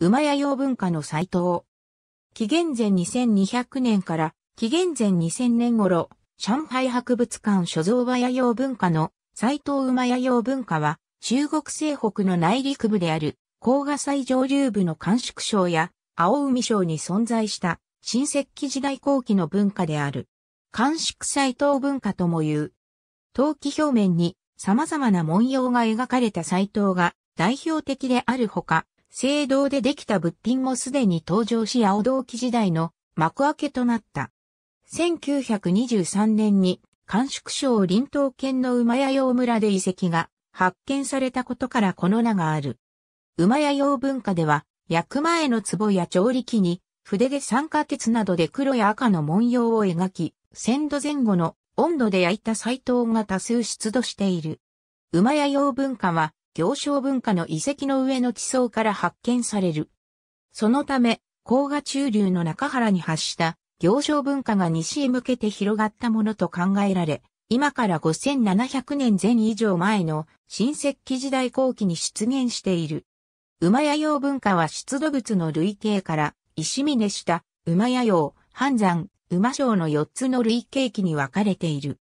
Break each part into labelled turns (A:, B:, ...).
A: 馬屋洋文化の斎藤。紀元前2200年から紀元前2000年頃、上海博物館所蔵馬屋洋文化の斎藤馬屋洋文化は中国西北の内陸部である黄河斎上流部の甘粛省や青海省に存在した新石器時代後期の文化である。甘粛斎藤文化とも言う。陶器表面に様々な文様が描かれた斎藤が代表的であるほか、青銅でできた物品もすでに登場し青銅器時代の幕開けとなった。1923年に、甘粛省林東県の馬屋用村で遺跡が発見されたことからこの名がある。馬屋用文化では、焼く前の壺や調理器に、筆で酸化鉄などで黒や赤の文様を描き、1000度前後の温度で焼いた斎藤が多数出土している。馬屋用文化は、行商文化の遺跡の上の地層から発見される。そのため、甲賀中流の中原に発した行商文化が西へ向けて広がったものと考えられ、今から5700年前以上前の新石器時代後期に出現している。馬屋用文化は出土物の類型から石峰下、馬屋用、半山、馬章の4つの類型器に分かれている。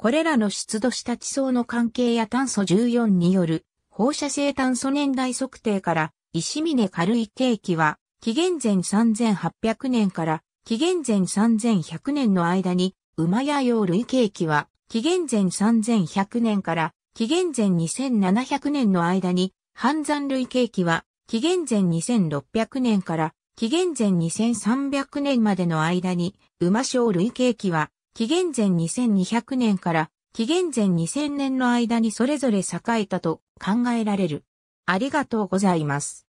A: これらの出土した地層の関係や炭素14による放射性炭素年代測定から石峰軽い景気は紀元前3800年から紀元前3100年の間に馬や洋類景気は紀元前3100年から紀元前2700年の間に半山類景気は紀元前2600年から紀元前2300年までの間に馬小類景気は紀元前2200年から紀元前2000年の間にそれぞれ栄えたと考えられる。ありがとうございます。